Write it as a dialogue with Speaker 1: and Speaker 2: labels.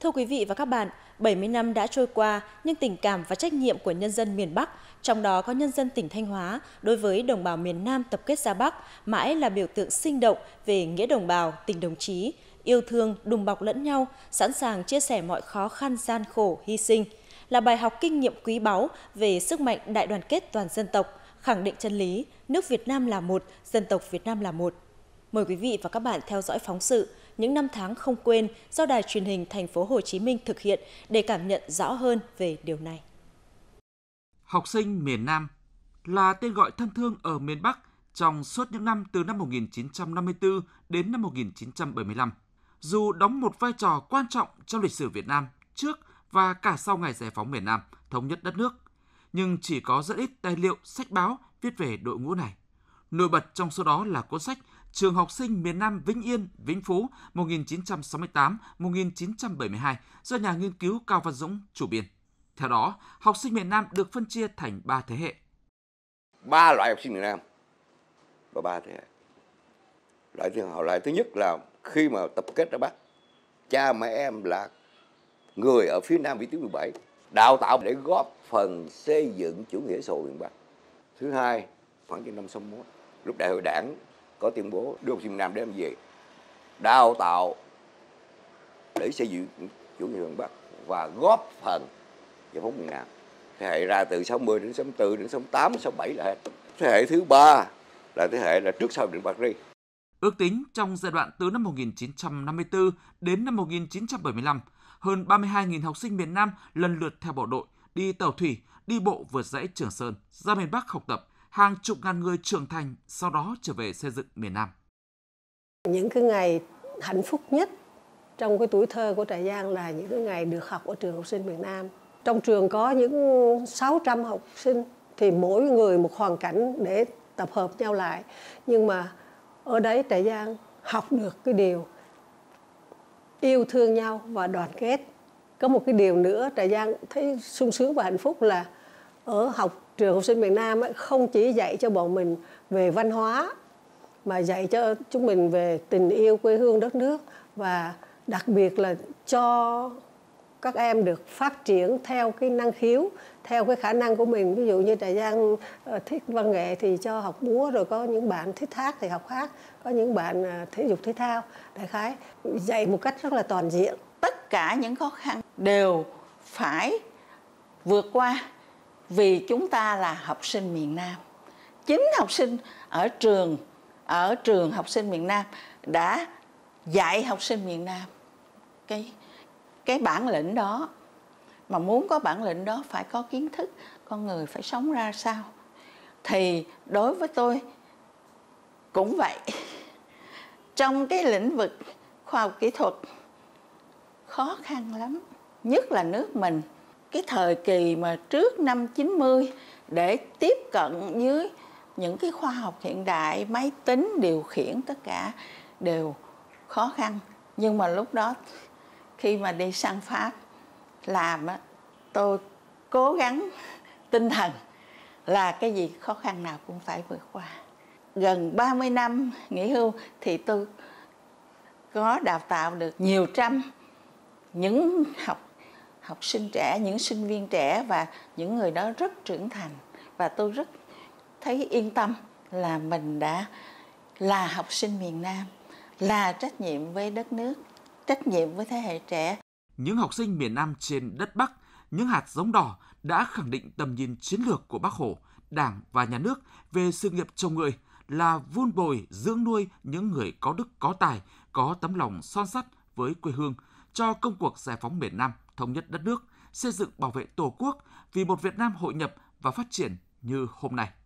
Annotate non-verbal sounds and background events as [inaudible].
Speaker 1: Thưa quý vị và các bạn, 70 năm đã trôi qua nhưng tình cảm và trách nhiệm của nhân dân miền Bắc, trong đó có nhân dân tỉnh Thanh Hóa đối với đồng bào miền Nam tập kết ra Bắc mãi là biểu tượng sinh động về nghĩa đồng bào, tình đồng chí, yêu thương, đùm bọc lẫn nhau, sẵn sàng chia sẻ mọi khó khăn, gian khổ, hy sinh là bài học kinh nghiệm quý báu về sức mạnh đại đoàn kết toàn dân tộc, khẳng định chân lý nước Việt Nam là một, dân tộc Việt Nam là một. Mời quý vị và các bạn theo dõi phóng sự Những năm tháng không quên do Đài truyền hình thành phố Hồ Chí Minh thực hiện để cảm nhận rõ hơn về điều này.
Speaker 2: Học sinh miền Nam là tên gọi thân thương ở miền Bắc trong suốt những năm từ năm 1954 đến năm 1975. Dù đóng một vai trò quan trọng trong lịch sử Việt Nam trước và cả sau ngày giải phóng miền Nam, thống nhất đất nước, nhưng chỉ có rất ít tài liệu, sách báo viết về đội ngũ này. Nổi bật trong số đó là cuốn sách trường học sinh miền Nam Vĩnh Yên, Vĩnh Phú 1968-1972 do nhà nghiên cứu Cao Văn Dũng chủ biên. Theo đó, học sinh miền Nam được phân chia thành 3 thế hệ.
Speaker 3: Ba loại học sinh miền Nam và ba thế hệ. Loại thứ, loại thứ nhất là khi mà tập kết ở Bắc, cha mẹ em là người ở phía Nam Vĩ tuyến 17 đào tạo để góp phần xây dựng chủ nghĩa xã hội miền Bắc. Thứ hai, khoảng những năm 61, lúc đại hội đảng có tuyên bố đưa học sinh Nam đem về đào tạo để xây dựng chủ nghĩa miền Bắc và góp phần giải phóng miền Nam. Thế hệ ra từ 60 đến 64 đến 68, 67 là hết. Thế hệ thứ ba là thế hệ là trước sau điện định Paris.
Speaker 2: Ước tính trong giai đoạn từ năm 1954 đến năm 1975, hơn 32.000 học sinh miền Nam lần lượt theo bộ đội, đi tàu thủy, đi bộ vượt dãy Trường Sơn, ra miền Bắc học tập, hàng chục ngàn người trưởng thành sau đó trở về xây dựng miền Nam.
Speaker 4: Những cái ngày hạnh phúc nhất trong cái tuổi thơ của Trại Giang là những cái ngày được học ở trường học sinh miền Nam. Trong trường có những 600 học sinh thì mỗi người một hoàn cảnh để tập hợp nhau lại. Nhưng mà ở đấy Trại Giang học được cái điều yêu thương nhau và đoàn kết. Có một cái điều nữa Trại Giang thấy sung sướng và hạnh phúc là ở học trường học sinh miền Nam ấy, không chỉ dạy cho bọn mình về văn hóa mà dạy cho chúng mình về tình yêu quê hương đất nước và đặc biệt là cho các em được phát triển theo cái năng khiếu theo cái khả năng của mình ví dụ như trà giang ờ, thích văn nghệ thì cho học múa rồi có những bạn thích hát thì học hát có những bạn ờ, thể dục thể thao đại khái dạy một cách rất là toàn diện tất cả những khó khăn đều phải
Speaker 5: vượt qua vì chúng ta là học sinh miền Nam. Chính học sinh ở trường ở trường học sinh miền Nam đã dạy học sinh miền Nam cái cái bản lĩnh đó mà muốn có bản lĩnh đó phải có kiến thức con người phải sống ra sao thì đối với tôi cũng vậy trong cái lĩnh vực khoa học kỹ thuật khó khăn lắm nhất là nước mình cái thời kỳ mà trước năm 90 để tiếp cận với những cái khoa học hiện đại, máy tính, điều khiển tất cả đều khó khăn. Nhưng mà lúc đó khi mà đi sang Pháp làm á, tôi cố gắng [laughs] tinh thần là cái gì khó khăn nào cũng phải vượt qua. Gần 30 năm nghỉ hưu thì tôi có đào tạo được nhiều trăm những học học sinh trẻ những sinh viên trẻ và những người đó rất trưởng thành và tôi rất thấy yên tâm là mình đã là học sinh miền Nam là trách nhiệm với đất nước trách nhiệm với thế hệ trẻ
Speaker 2: những học sinh miền Nam trên đất Bắc những hạt giống đỏ đã khẳng định tầm nhìn chiến lược của Bác Hồ Đảng và nhà nước về sự nghiệp trồng người là vun bồi dưỡng nuôi những người có đức có tài có tấm lòng son sắt với quê hương cho công cuộc giải phóng miền Nam, thống nhất đất nước, xây dựng
Speaker 1: bảo vệ Tổ quốc vì một Việt Nam hội nhập và phát triển như hôm nay.